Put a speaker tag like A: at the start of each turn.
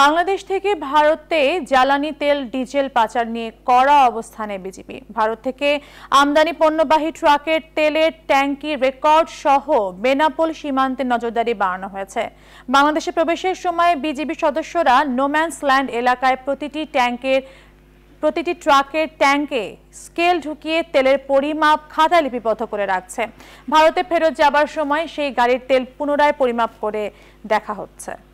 A: বাংলাদেশ থেকে ভারতে জ্বালানি তেল ডিজেল পাচার নিয়ে কড়া অবস্থানে বিজেপি ভারত থেকে আমদানি পণ্যবাহী ট্রাকের তেলের ট্যাঙ্কি রেকর্ড সহ বেনাপোল সীমান্তে নজরদারি বাড়ানো হয়েছে বাংলাদেশে প্রবেশের সময় বিজিবি সদস্যরা নোম্যান্স ল্যান্ড এলাকায় প্রতিটি ট্যাঙ্কের প্রতিটি ট্রাকের ট্যাঙ্কে স্কেল ঢুকিয়ে তেলের পরিমাপ খাতা লিপিবদ্ধ করে রাখছে ভারতে ফেরত যাবার সময় সেই গাড়ির তেল পুনরায় পরিমাপ করে দেখা হচ্ছে